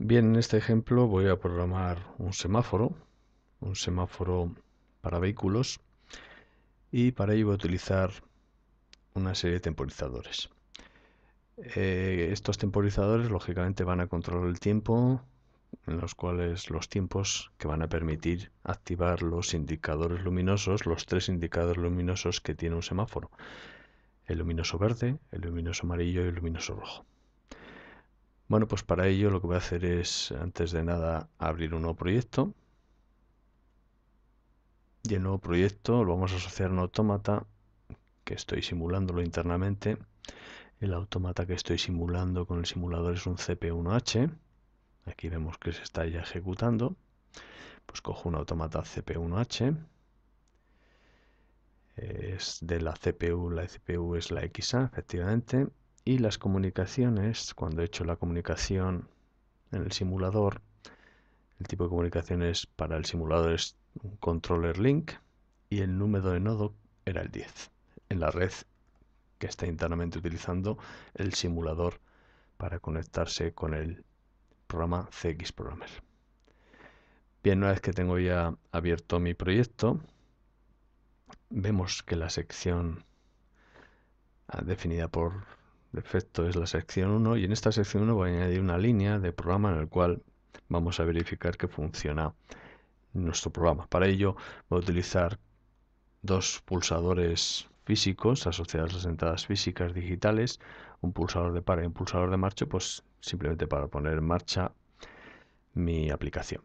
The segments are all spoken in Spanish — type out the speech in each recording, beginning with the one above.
Bien, en este ejemplo voy a programar un semáforo, un semáforo para vehículos y para ello voy a utilizar una serie de temporizadores. Eh, estos temporizadores lógicamente van a controlar el tiempo, en los cuales los tiempos que van a permitir activar los indicadores luminosos, los tres indicadores luminosos que tiene un semáforo, el luminoso verde, el luminoso amarillo y el luminoso rojo. Bueno, pues para ello lo que voy a hacer es, antes de nada, abrir un nuevo proyecto. Y el nuevo proyecto lo vamos a asociar a un autómata que estoy simulándolo internamente. El autómata que estoy simulando con el simulador es un CP1H. Aquí vemos que se está ya ejecutando. Pues cojo un automata CP1H. Es de la CPU, la CPU es la XA, efectivamente. Y las comunicaciones, cuando he hecho la comunicación en el simulador, el tipo de comunicaciones para el simulador es un controller link y el número de nodo era el 10 en la red que está internamente utilizando el simulador para conectarse con el programa CX Programmer. Bien, una vez que tengo ya abierto mi proyecto, vemos que la sección ah, definida por Defecto es la sección 1 y en esta sección 1 voy a añadir una línea de programa en el cual vamos a verificar que funciona nuestro programa. Para ello voy a utilizar dos pulsadores físicos asociados a las entradas físicas digitales, un pulsador de par y un pulsador de marcha, pues simplemente para poner en marcha mi aplicación.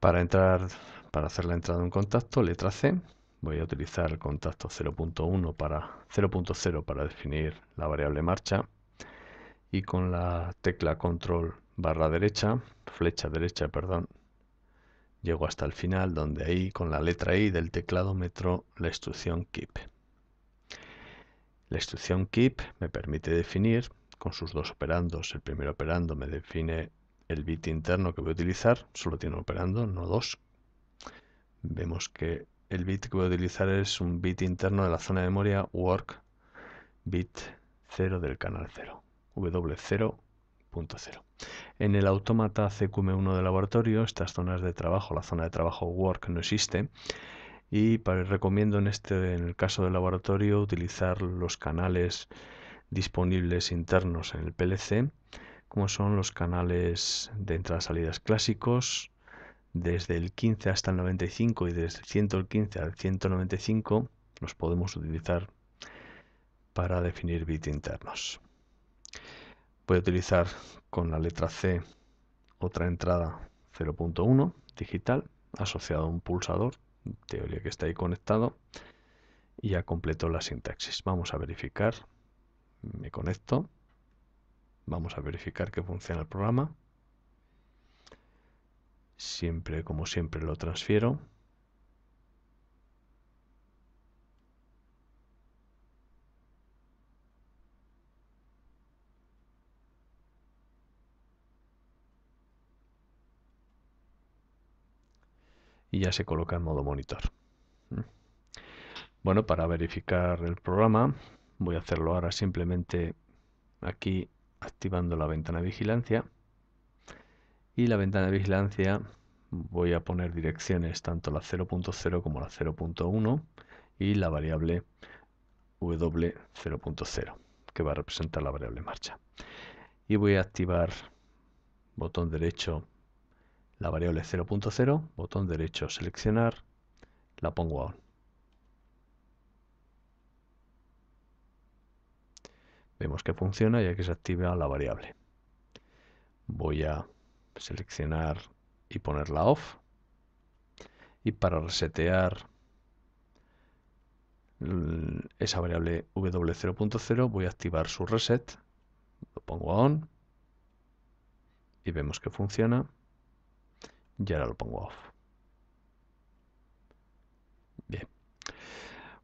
Para entrar, para hacer la entrada en contacto, letra C, voy a utilizar el contacto 0.1 para 0.0 para definir la variable marcha y con la tecla control barra derecha, flecha derecha, perdón, llego hasta el final donde ahí con la letra I del teclado metro la instrucción keep. La instrucción keep me permite definir con sus dos operandos. El primer operando me define el bit interno que voy a utilizar, solo tiene un operando, no dos. Vemos que el bit que voy a utilizar es un bit interno de la zona de memoria work bit 0 del canal 0, W0.0. En el autómata CQM1 del laboratorio, estas zonas de trabajo, la zona de trabajo work no existe. Y para, recomiendo en, este, en el caso del laboratorio utilizar los canales disponibles internos en el PLC, como son los canales de entradas-salidas clásicos, desde el 15 hasta el 95 y desde el 115 al 195 los podemos utilizar para definir bits internos. Voy a utilizar con la letra C otra entrada 0.1 digital asociado a un pulsador, teoría que está ahí conectado, y ya completo la sintaxis. Vamos a verificar, me conecto, vamos a verificar que funciona el programa. Siempre, como siempre, lo transfiero. y ya se coloca en modo monitor. Mm. Bueno, para verificar el programa voy a hacerlo ahora simplemente aquí activando la ventana de vigilancia y la ventana de vigilancia voy a poner direcciones tanto la 0.0 como la 0.1 y la variable w0.0 que va a representar la variable marcha y voy a activar botón derecho la variable 0.0 botón derecho seleccionar la pongo a vemos que funciona ya que se activa la variable voy a seleccionar y ponerla off. Y para resetear esa variable w0.0 voy a activar su reset, lo pongo on y vemos que funciona y ahora lo pongo off. Bien.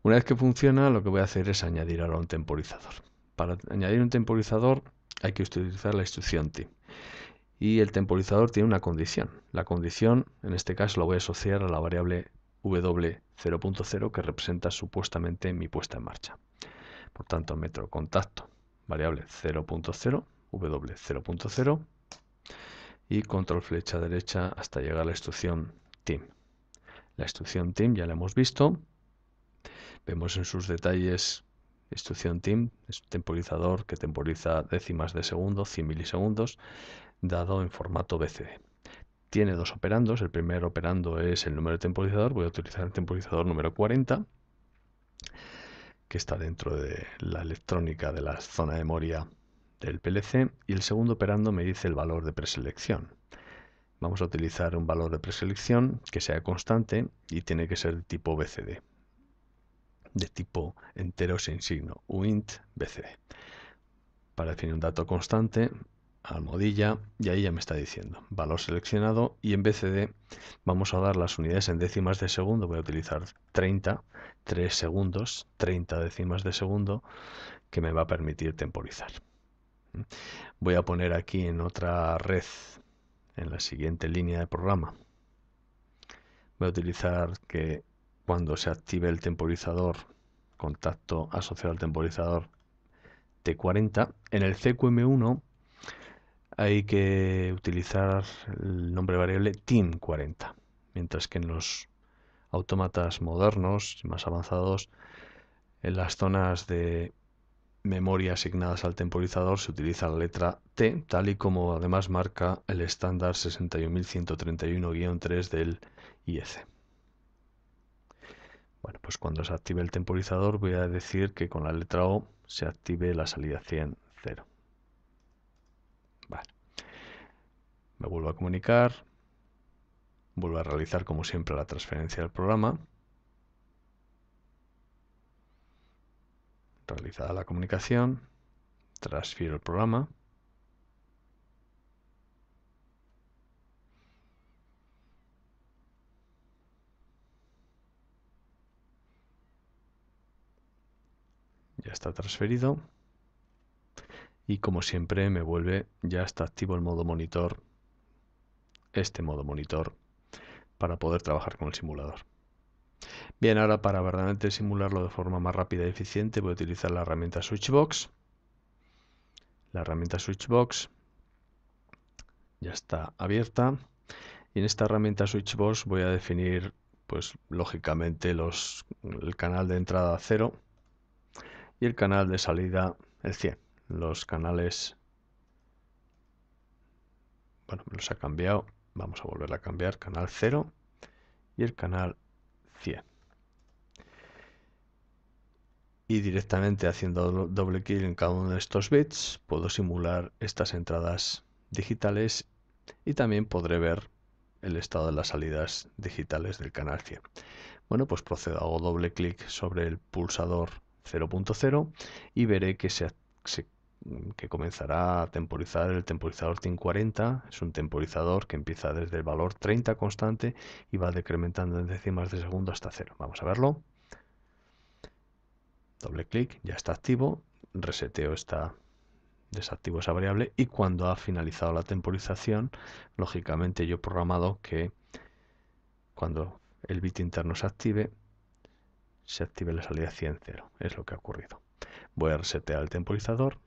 Una vez que funciona lo que voy a hacer es añadir ahora un temporizador. Para añadir un temporizador hay que utilizar la instrucción ti y el temporizador tiene una condición. La condición, en este caso, la voy a asociar a la variable W0.0 que representa supuestamente mi puesta en marcha. Por tanto, metro contacto, variable 0.0, W0.0 y control flecha derecha hasta llegar a la instrucción team. La instrucción team ya la hemos visto. Vemos en sus detalles instrucción team, es un temporizador que temporiza décimas de segundo, 100 milisegundos dado en formato BCD. Tiene dos operandos, el primer operando es el número de temporizador, voy a utilizar el temporizador número 40, que está dentro de la electrónica de la zona de memoria del PLC, y el segundo operando me dice el valor de preselección. Vamos a utilizar un valor de preselección que sea constante y tiene que ser de tipo BCD, de tipo entero sin signo, uint BCD. Para definir un dato constante Almodilla y ahí ya me está diciendo valor seleccionado y en vez de vamos a dar las unidades en décimas de segundo, voy a utilizar 30, 3 segundos, 30 décimas de segundo que me va a permitir temporizar. Voy a poner aquí en otra red, en la siguiente línea de programa, voy a utilizar que cuando se active el temporizador, contacto asociado al temporizador T40, en el CQM1 hay que utilizar el nombre variable team40, mientras que en los autómatas modernos, más avanzados, en las zonas de memoria asignadas al temporizador se utiliza la letra T, tal y como además marca el estándar 61131-3 del IEC. Bueno, pues cuando se active el temporizador voy a decir que con la letra O se active la salida 100 0. Me vuelvo a comunicar. Vuelvo a realizar como siempre la transferencia del programa. Realizada la comunicación, transfiero el programa. ya está transferido y como siempre me vuelve ya está activo el modo monitor este modo monitor para poder trabajar con el simulador. Bien, ahora para verdaderamente simularlo de forma más rápida y eficiente voy a utilizar la herramienta Switchbox. La herramienta Switchbox ya está abierta y en esta herramienta Switchbox voy a definir pues lógicamente los, el canal de entrada 0 y el canal de salida el 100. Los canales bueno, me los ha cambiado Vamos a volver a cambiar canal 0 y el canal 100. Y directamente haciendo doble clic en cada uno de estos bits puedo simular estas entradas digitales y también podré ver el estado de las salidas digitales del canal 100. Bueno, pues procedo, hago doble clic sobre el pulsador 0.0 y veré que se que comenzará a temporizar el temporizador TIN40. Es un temporizador que empieza desde el valor 30 constante y va decrementando en décimas de segundo hasta cero. Vamos a verlo. Doble clic, ya está activo. Reseteo esta, desactivo esa variable y cuando ha finalizado la temporización, lógicamente yo he programado que cuando el bit interno se active, se active la salida 100 cero. Es lo que ha ocurrido. Voy a resetear el temporizador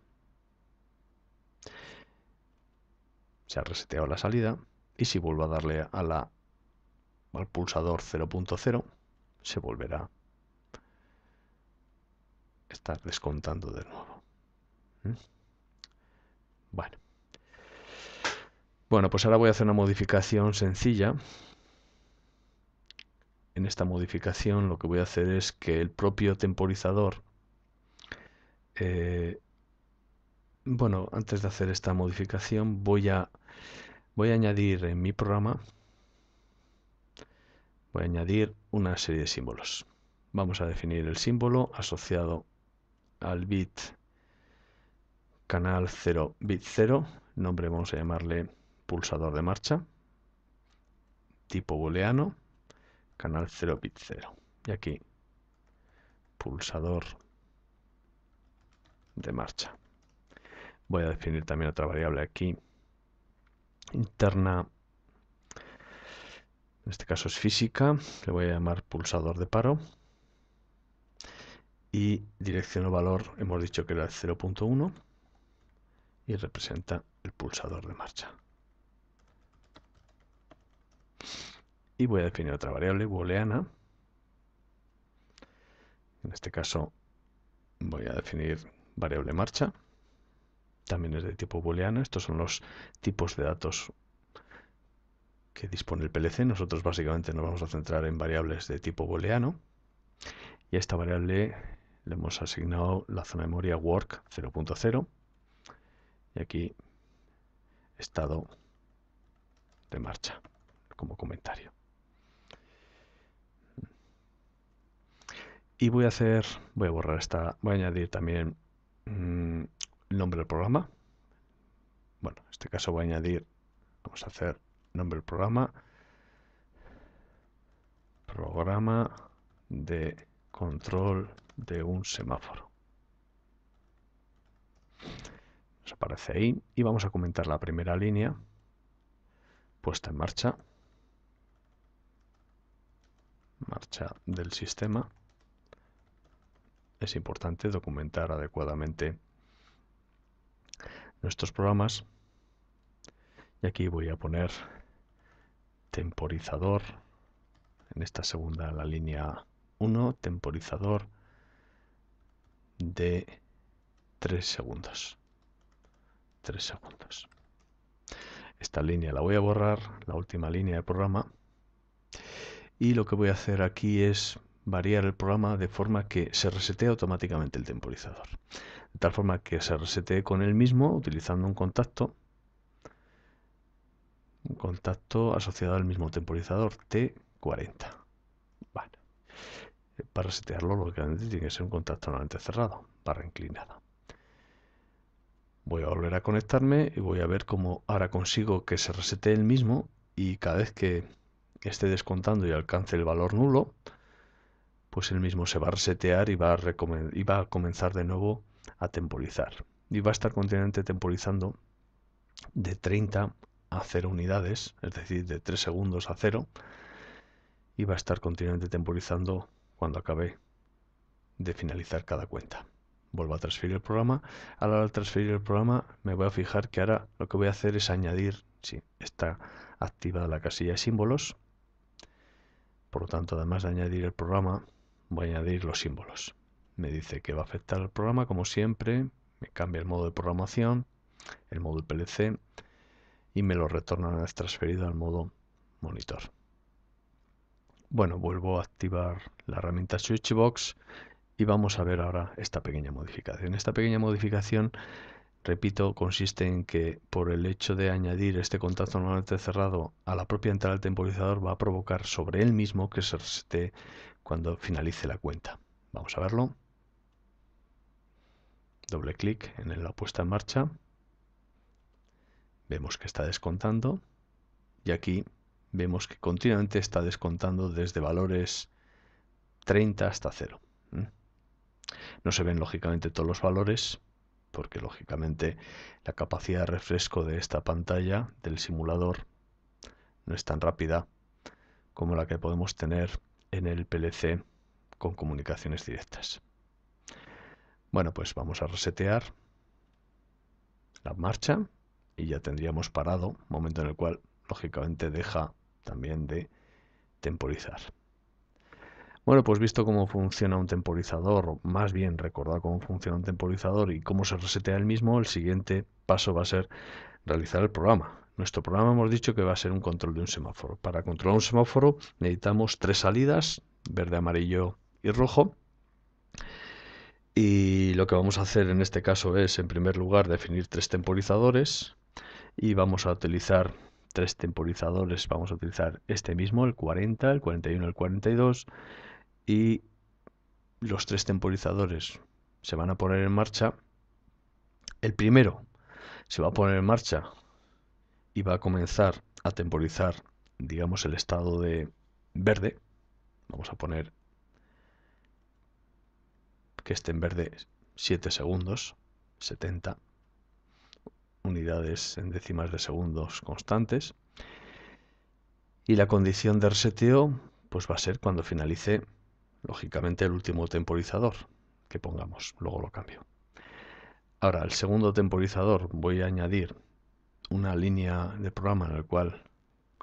se ha reseteado la salida y si vuelvo a darle al pulsador 0.0 se volverá a estar descontando de nuevo. ¿Mm? Bueno. pues ahora voy a hacer una modificación sencilla. En esta modificación lo que voy a hacer es que el propio temporizador eh, bueno, antes de hacer esta modificación voy a, voy a añadir en mi programa, voy a añadir una serie de símbolos. Vamos a definir el símbolo asociado al bit canal 0, bit 0, nombre vamos a llamarle pulsador de marcha, tipo booleano, canal 0, bit 0. Y aquí, pulsador de marcha voy a definir también otra variable aquí interna en este caso es física le voy a llamar pulsador de paro y dirección o valor hemos dicho que era 0.1 y representa el pulsador de marcha y voy a definir otra variable booleana en este caso voy a definir variable marcha también es de tipo booleano. Estos son los tipos de datos que dispone el PLC. Nosotros básicamente nos vamos a centrar en variables de tipo booleano. Y a esta variable le hemos asignado la zona de memoria work 0.0. Y aquí estado de marcha como comentario. Y voy a hacer, voy a borrar esta, voy a añadir también mm, nombre del programa. Bueno, en este caso voy a añadir, vamos a hacer nombre del programa, programa de control de un semáforo. Nos aparece ahí y vamos a comentar la primera línea puesta en marcha, marcha del sistema. Es importante documentar adecuadamente nuestros programas. Y aquí voy a poner temporizador. En esta segunda, la línea 1, temporizador de 3 segundos. 3 segundos. Esta línea la voy a borrar, la última línea del programa. Y lo que voy a hacer aquí es variar el programa de forma que se resetee automáticamente el temporizador de tal forma que se resetee con el mismo utilizando un contacto un contacto asociado al mismo temporizador T40 para resetearlo lógicamente tiene que ser un contacto normalmente cerrado barra inclinada voy a volver a conectarme y voy a ver cómo ahora consigo que se resetee el mismo y cada vez que esté descontando y alcance el valor nulo, pues el mismo se va a resetear y va a, y va a comenzar de nuevo a temporizar. Y va a estar continuamente temporizando de 30 a 0 unidades, es decir, de 3 segundos a 0. Y va a estar continuamente temporizando cuando acabe de finalizar cada cuenta. Vuelvo a transferir el programa. A la hora de transferir el programa me voy a fijar que ahora lo que voy a hacer es añadir, si está activada la casilla de símbolos, por lo tanto, además de añadir el programa, voy a añadir los símbolos me dice que va a afectar al programa como siempre, me cambia el modo de programación, el modo PLC y me lo retorna una vez transferido al modo monitor. Bueno, vuelvo a activar la herramienta Switchbox y vamos a ver ahora esta pequeña modificación. Esta pequeña modificación, repito, consiste en que por el hecho de añadir este contacto normalmente cerrado a la propia entrada del temporizador va a provocar sobre él mismo que se resete cuando finalice la cuenta. Vamos a verlo doble clic en la puesta en marcha, vemos que está descontando y aquí vemos que continuamente está descontando desde valores 30 hasta 0. No se ven lógicamente todos los valores porque lógicamente la capacidad de refresco de esta pantalla del simulador no es tan rápida como la que podemos tener en el PLC con comunicaciones directas. Bueno, pues vamos a resetear la marcha y ya tendríamos parado, momento en el cual lógicamente deja también de temporizar. Bueno, pues visto cómo funciona un temporizador, o más bien recordar cómo funciona un temporizador y cómo se resetea el mismo, el siguiente paso va a ser realizar el programa. Nuestro programa hemos dicho que va a ser un control de un semáforo. Para controlar un semáforo necesitamos tres salidas, verde, amarillo y rojo, y lo que vamos a hacer en este caso es, en primer lugar, definir tres temporizadores y vamos a utilizar tres temporizadores. Vamos a utilizar este mismo, el 40, el 41, el 42 y los tres temporizadores se van a poner en marcha. El primero se va a poner en marcha y va a comenzar a temporizar, digamos, el estado de verde. Vamos a poner que esté en verde 7 segundos, 70 unidades en décimas de segundos constantes. Y la condición de reseteo pues va a ser cuando finalice, lógicamente, el último temporizador que pongamos. Luego lo cambio. Ahora, al segundo temporizador voy a añadir una línea de programa en el cual,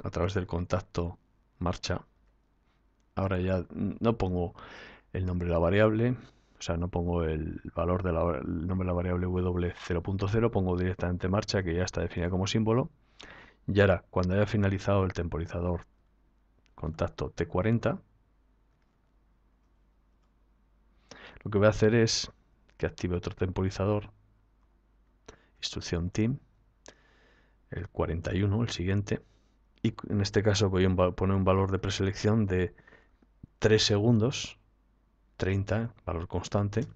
a través del contacto marcha, ahora ya no pongo el nombre de la variable, o sea, no pongo el valor del nombre de la variable w0.0, pongo directamente marcha, que ya está definida como símbolo. Y ahora, cuando haya finalizado el temporizador contacto T40, lo que voy a hacer es que active otro temporizador, instrucción team, el 41, el siguiente, y en este caso voy a poner un valor de preselección de 3 segundos 30, valor constante,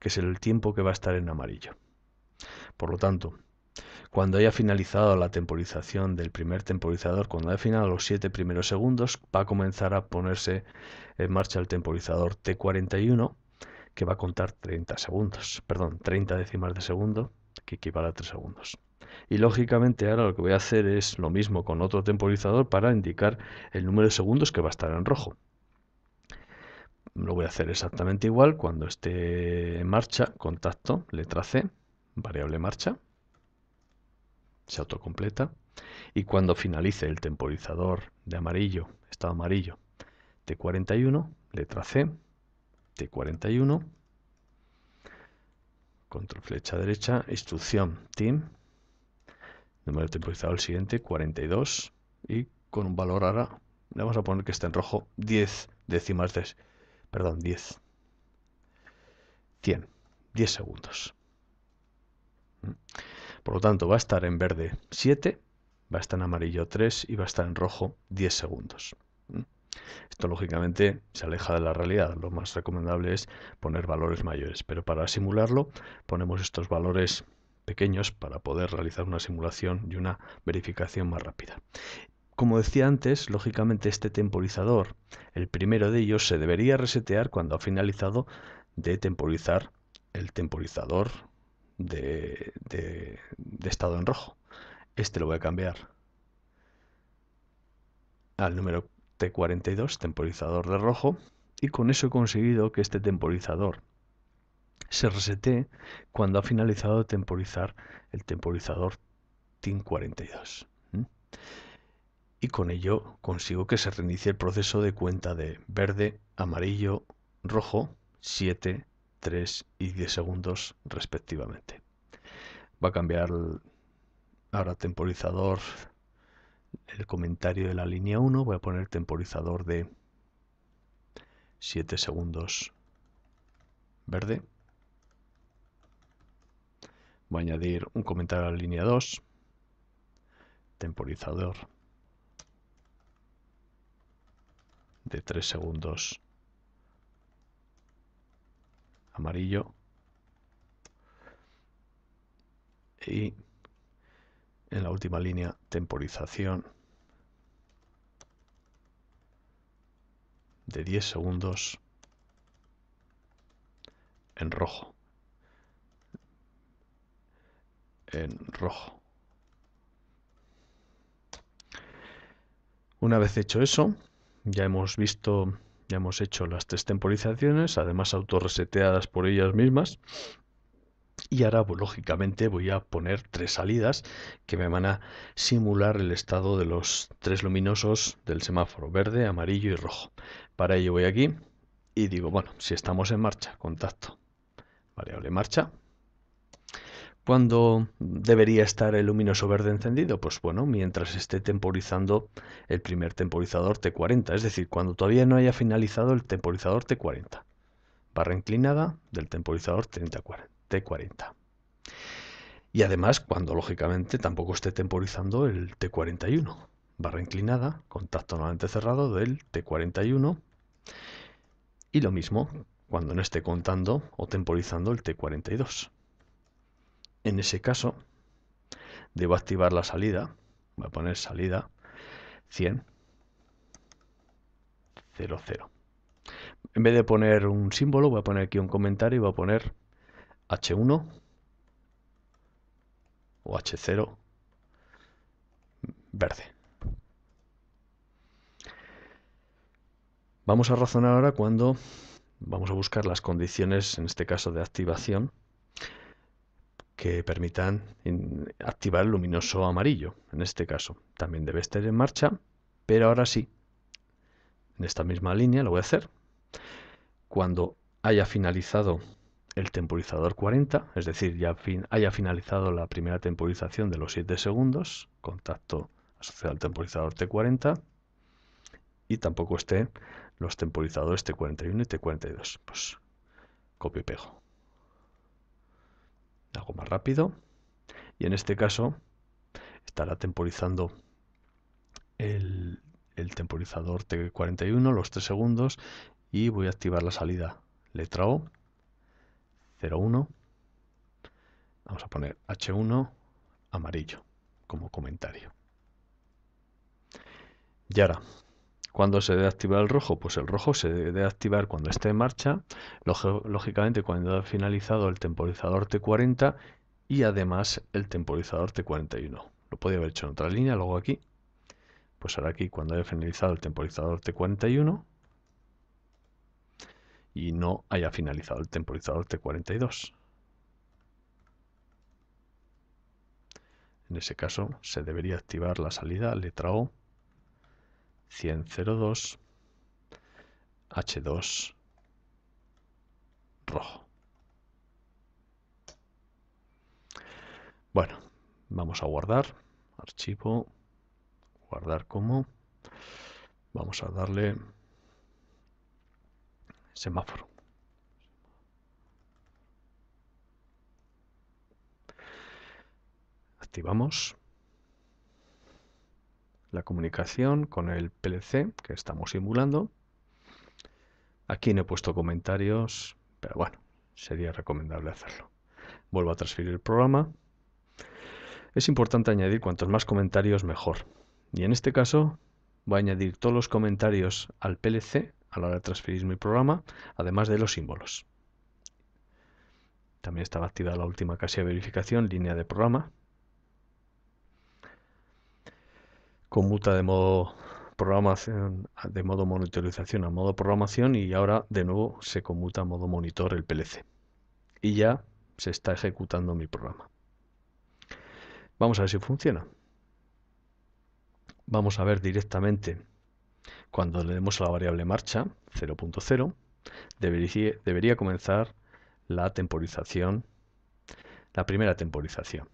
que es el tiempo que va a estar en amarillo. Por lo tanto, cuando haya finalizado la temporización del primer temporizador, cuando haya finalizado los 7 primeros segundos, va a comenzar a ponerse en marcha el temporizador T41, que va a contar 30 segundos, perdón, 30 décimas de segundo, que equivale a 3 segundos. Y lógicamente ahora lo que voy a hacer es lo mismo con otro temporizador para indicar el número de segundos que va a estar en rojo lo voy a hacer exactamente igual cuando esté en marcha, contacto, letra C, variable marcha, se autocompleta, y cuando finalice el temporizador de amarillo, estado amarillo, T41, letra C, T41, control flecha derecha, instrucción team, número de temporizador siguiente, 42, y con un valor ahora, le vamos a poner que está en rojo, 10 décimas de perdón, 10. 100, 10 segundos. Mm. Por lo tanto, va a estar en verde 7, va a estar en amarillo 3 y va a estar en rojo 10 segundos. Mm. Esto lógicamente se aleja de la realidad. Lo más recomendable es poner valores mayores, pero para simularlo ponemos estos valores pequeños para poder realizar una simulación y una verificación más rápida. Como decía antes, lógicamente este temporizador, el primero de ellos, se debería resetear cuando ha finalizado de temporizar el temporizador de, estado en rojo. Este lo voy a cambiar al número T42, temporizador de rojo, y con eso he conseguido que este temporizador se resete cuando ha finalizado de temporizar el temporizador TIN42 y con ello consigo que se reinicie el proceso de cuenta de verde, amarillo, rojo, 7, 3 y 10 segundos respectivamente. Va a cambiar ahora temporizador el comentario de la línea 1, voy a poner temporizador de 7 segundos verde. Voy a añadir un comentario a la línea 2, temporizador de tres segundos amarillo y en la última línea temporización de diez segundos en rojo en rojo una vez hecho eso ya hemos visto, ya hemos hecho las tres temporizaciones, además autorreseteadas por ellas mismas. Y ahora, pues, lógicamente, voy a poner tres salidas que me van a simular el estado de los tres luminosos del semáforo, verde, amarillo y rojo. Para ello voy aquí y digo, bueno, si estamos en marcha, contacto. Variable marcha, ¿Cuándo debería estar el luminoso verde encendido? Pues bueno, mientras esté temporizando el primer temporizador T40, es decir, cuando todavía no haya finalizado el temporizador T40. Barra inclinada del temporizador T40. Y además, cuando lógicamente tampoco esté temporizando el T41. Barra inclinada, contacto nuevamente cerrado del T41. Y lo mismo cuando no esté contando o temporizando el T42. En ese caso, debo activar la salida. Voy a poner salida 100 00. En vez de poner un símbolo, voy a poner aquí un comentario y voy a poner H1 o H0 verde. Vamos a razonar ahora cuando vamos a buscar las condiciones, en este caso de activación, que permitan activar el luminoso amarillo, en este caso. También debe estar en marcha, pero ahora sí, en esta misma línea lo voy a hacer. Cuando haya finalizado el temporizador 40, es decir, ya fin haya finalizado la primera temporización de los 7 segundos, contacto asociado al temporizador T40, y tampoco estén los temporizadores T41 y T42. Pues copio y pego. Hago más rápido. Y en este caso estará temporizando el, el temporizador T41, los 3 segundos, y voy a activar la salida letra O, 01. Vamos a poner H1 amarillo como comentario. Y ahora ¿Cuándo se debe activar el rojo? Pues el rojo se debe activar cuando esté en marcha, lógicamente cuando haya finalizado el temporizador T40 y además el temporizador T41. Lo podía haber hecho en otra línea, luego aquí. Pues ahora aquí cuando haya finalizado el temporizador T41 y no haya finalizado el temporizador T42. En ese caso se debería activar la salida letra O dos H2 rojo. Bueno, vamos a guardar. Archivo. Guardar como. Vamos a darle semáforo. Activamos la comunicación con el PLC que estamos simulando. Aquí no he puesto comentarios, pero bueno, sería recomendable hacerlo. Vuelvo a transferir el programa. Es importante añadir cuantos más comentarios mejor. Y en este caso voy a añadir todos los comentarios al PLC a la hora de transferir mi programa, además de los símbolos. También estaba activada la última casilla de verificación, línea de programa, conmuta de modo programación de modo monitorización a modo programación y ahora de nuevo se conmuta a modo monitor el PLC y ya se está ejecutando mi programa vamos a ver si funciona vamos a ver directamente cuando le demos a la variable marcha 0.0 debería, comenzar la temporización la primera temporización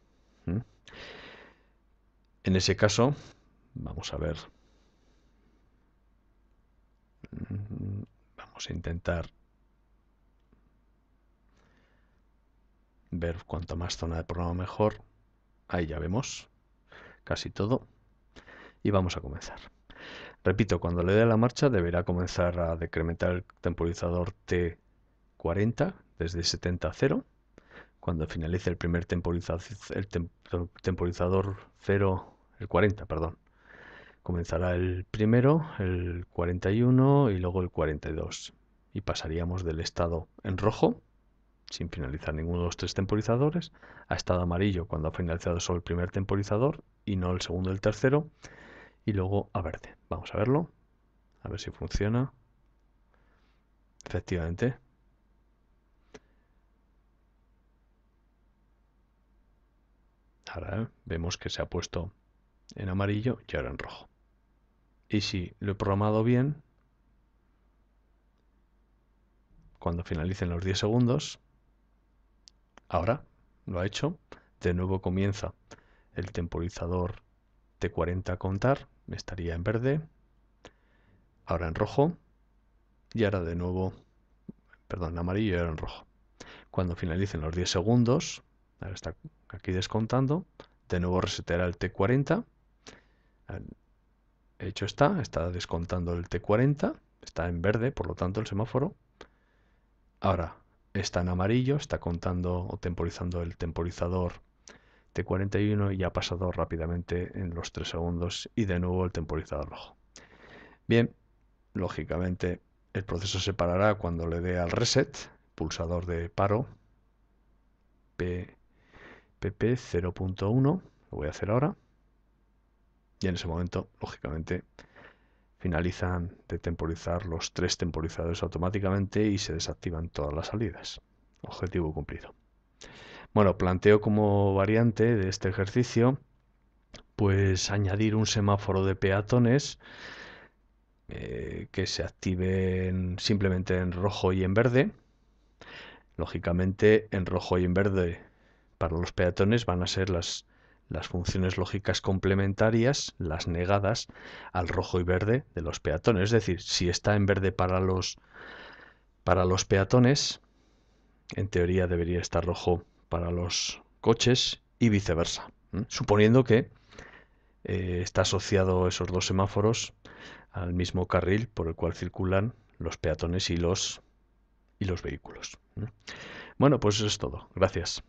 en ese caso Vamos a ver. Vamos a intentar ver cuánto más zona de programa mejor. Ahí ya vemos casi todo. Y vamos a comenzar. Repito, cuando le dé la marcha deberá comenzar a decrementar el temporizador T40 desde 70 a 0. Cuando finalice el primer temporizador, el temporizador 0, el 40, perdón, Comenzará el primero, el 41 y luego el 42. Y pasaríamos del estado en rojo, sin finalizar ninguno de los tres temporizadores, a estado amarillo cuando ha finalizado solo el primer temporizador y no el segundo y el tercero, y luego a verde. Vamos a verlo, a ver si funciona. Efectivamente. Ahora ¿eh? vemos que se ha puesto en amarillo y ahora en rojo. Y si lo he programado bien, cuando finalicen los 10 segundos, ahora lo ha hecho, de nuevo comienza el temporizador T40 a contar, estaría en verde, ahora en rojo, y ahora de nuevo, perdón, en amarillo y ahora en rojo. Cuando finalicen los 10 segundos, ahora está aquí descontando, de nuevo reseteará el T40, hecho está, está descontando el T40, está en verde, por lo tanto el semáforo. Ahora está en amarillo, está contando o temporizando el temporizador T41 y ha pasado rápidamente en los 3 segundos y de nuevo el temporizador rojo. Bien, lógicamente el proceso se parará cuando le dé al reset, pulsador de paro, PP 0.1, lo voy a hacer ahora. Y en ese momento, lógicamente, finalizan de temporizar los tres temporizadores automáticamente y se desactivan todas las salidas. Objetivo cumplido. Bueno, planteo como variante de este ejercicio, pues añadir un semáforo de peatones eh, que se activen simplemente en rojo y en verde. Lógicamente, en rojo y en verde para los peatones van a ser las las funciones lógicas complementarias, las negadas al rojo y verde de los peatones. Es decir, si está en verde para los, para los peatones, en teoría debería estar rojo para los coches y viceversa. Suponiendo que eh, está asociado esos dos semáforos al mismo carril por el cual circulan los peatones y los, y los vehículos. Bueno, pues eso es todo. Gracias.